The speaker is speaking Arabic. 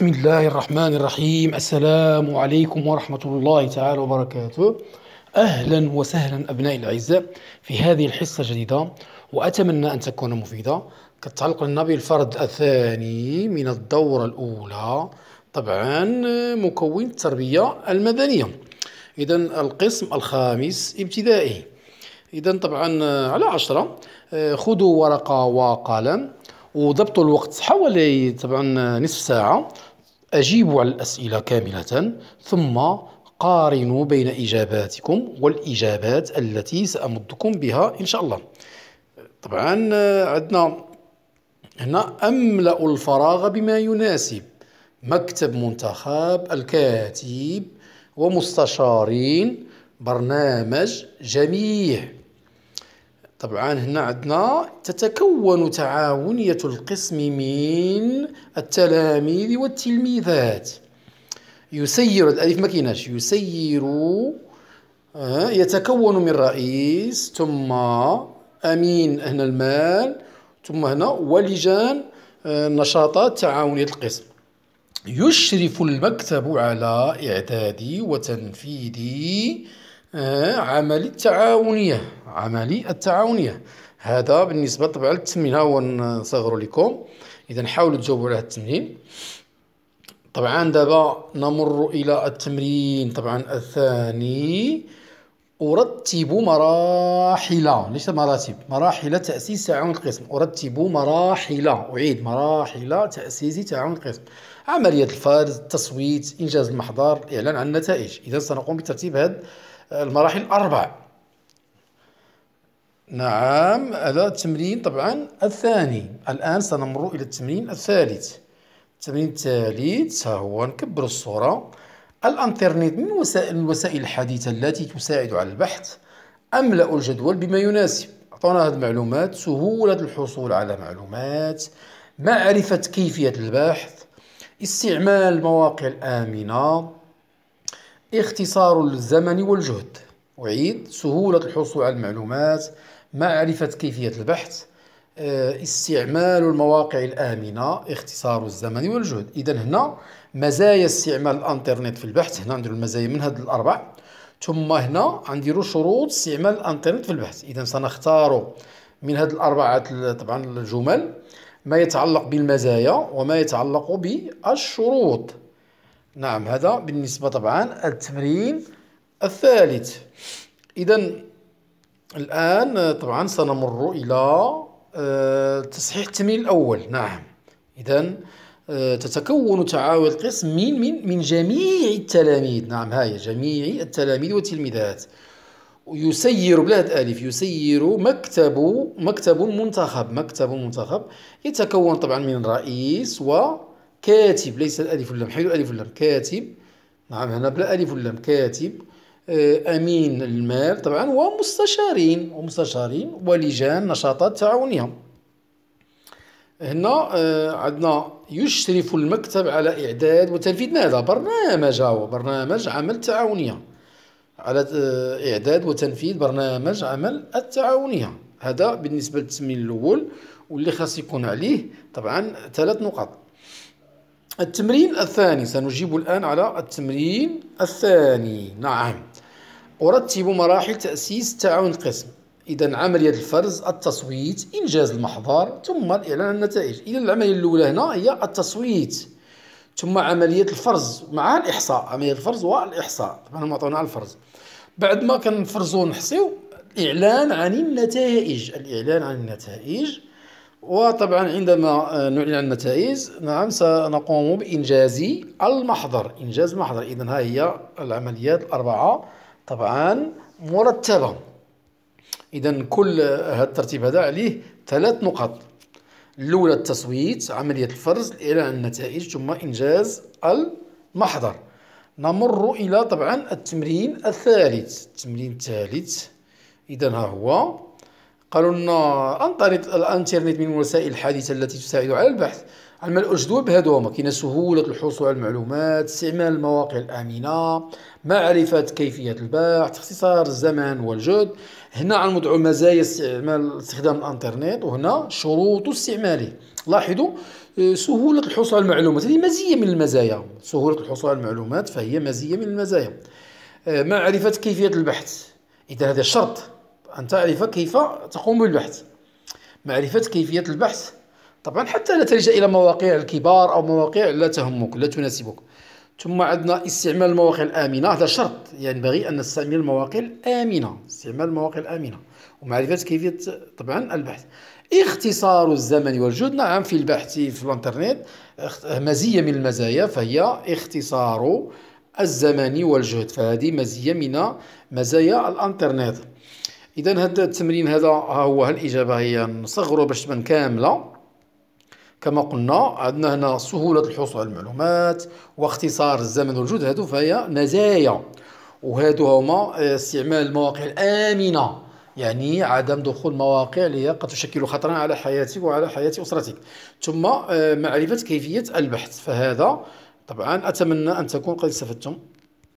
بسم الله الرحمن الرحيم السلام عليكم ورحمة الله تعالى وبركاته أهلا وسهلا أبنائي الأعزاء في هذه الحصة الجديدة وأتمنى أن تكون مفيدة كتعلق لنا بالفرد الثاني من الدورة الأولى طبعا مكون التربية المدنية إذا القسم الخامس ابتدائي إذا طبعا على عشرة خذوا ورقة وقلم وضبطوا الوقت حوالي طبعا نصف ساعة أجيبوا على الأسئلة كاملة ثم قارنوا بين إجاباتكم والإجابات التي سأمدكم بها إن شاء الله طبعا عندنا هنا أملأ الفراغ بما يناسب مكتب منتخب الكاتب ومستشارين برنامج جميع طبعا هنا عندنا تتكون تعاونية القسم من التلاميذ والتلميذات يسير الألف ما كيناش يسير آه، يتكون من رئيس ثم أمين هنا المال ثم هنا ولجان آه، نشاطات تعاونية القسم يشرف المكتب على إعداد وتنفيذ آه، عملي التعاونية عملي التعاونية هذا بالنسبة طبعا للتمرين ها هو نصغروا لكم إذا حاولوا تجاوبوا على هذا التمرين طبعا دابا نمر إلى التمرين طبعا الثاني أرتب مراحل ليش مراتب مراحل تأسيس تعاون القسم أرتب مراحل أعيد مراحل تأسيس تعاون القسم عملية الفرز التصويت إنجاز المحضر الإعلان عن النتائج إذا سنقوم بترتيب هذا المراحل الأربع نعم هذا التمرين طبعا الثاني الآن سنمر إلى التمرين الثالث التمرين الثالث هو نكبر الصورة الانترنت من وسائل الوسائل الحديثة التي تساعد على البحث أملأ الجدول بما يناسب أعطونا هذه المعلومات سهولة الحصول على معلومات معرفة كيفية البحث استعمال المواقع الآمنة اختصار الزمن والجهد أعيد سهولة الحصول على المعلومات معرفة كيفية البحث آه، استعمال المواقع الآمنة اختصار الزمن والجهد إذا هنا مزايا استعمال الانترنت في البحث هنا نديرو المزايا من هاد الأربع ثم هنا غنديرو شروط استعمال الانترنت في البحث إذا سنختار من هاد الأربعة طبعا الجمل ما يتعلق بالمزايا وما يتعلق بالشروط نعم هذا بالنسبة طبعا التمرين الثالث إذا الآن طبعا سنمر إلى آه، تصحيح التمرين الأول نعم إذا آه، تتكون تعاوي القسم من من من جميع التلاميذ نعم هاي جميع التلاميذ والتلميذات يسير بلاد ألف يسير مكتب مكتب منتخب مكتب منتخب يتكون طبعا من رئيس و كاتب ليس الألف واللام حلو الألف واللام كاتب نعم هنا بلا ألف واللام كاتب آه، أمين المال طبعا ومستشارين ومستشارين ولجان نشاطات تعاونية هنا آه، عندنا يشرف المكتب على إعداد وتنفيذ ماذا؟ برنامج هو برنامج عمل تعاونية على آه، إعداد وتنفيذ برنامج عمل التعاونية هذا بالنسبة للتسمين الأول واللي خاص يكون عليه طبعا ثلاث نقاط التمرين الثاني سنجيب الآن على التمرين الثاني نعم أرتب مراحل تأسيس تعاون القسم إذا عملية الفرز التصويت إنجاز المحضر ثم الإعلان عن النتائج إذا العملية الأولى هنا هي التصويت ثم عملية الفرز مع الإحصاء عملية الفرز والإحصاء طبعا هما عطونا على الفرز بعد ما كنفرزو ونحصيو الإعلان عن النتائج الإعلان عن النتائج وطبعا عندما آه، نعلن عن النتائج نعم سنقوم بإنجاز المحضر إنجاز المحضر إذا ها هي العمليات الأربعة طبعا مرتبة إذا كل هذا الترتيب هذا عليه ثلاث نقط الأولى التصويت عملية الفرز اعلان عن النتائج ثم إنجاز المحضر نمر إلى طبعا التمرين الثالث التمرين الثالث إذا ها هو قالوا لنا عن طريق الانترنت من وسائل الحديثه التي تساعد على البحث عن ما الجدول بهذا هما كاين سهوله الحصول على المعلومات استعمال المواقع الامنه معرفه كيفيه البحث اختصار الزمن والجهد هنا غنوضعوا مزايا استعمال استخدام الانترنت وهنا شروط استعماله لاحظوا آه، سهوله الحصول على المعلومات هذه مزيه من المزايا سهوله الحصول على المعلومات فهي مزيه من المزايا آه، معرفه كيفيه البحث اذا هذا شرط أن تعرف كيف تقوم بالبحث معرفة كيفية البحث طبعا حتى لا تلجأ إلى مواقع الكبار أو مواقع لا تهمك لا تناسبك ثم عندنا استعمال المواقع الآمنة هذا شرط يعني ينبغي يعني أن نستعمل المواقع الآمنة استعمال المواقع الآمنة ومعرفة كيفية طبعا البحث اختصار الزمن والجهد نعم في البحث في الانترنت مزية من المزايا فهي اختصار الزمن والجهد فهذه مزية من مزايا الانترنت اذا هذا التمرين هذا ها هو الاجابه هي نصغرو باش تبان كامله كما قلنا عندنا هنا سهوله الحصول على المعلومات واختصار الزمن والجهد هادو فهي مزايا وهادو هما آه، استعمال المواقع الامنه يعني عدم دخول مواقع اللي قد تشكل خطرا على حياتك وعلى حياه اسرتك ثم آه، معرفه كيفيه البحث فهذا طبعا اتمنى ان تكون قد استفدتم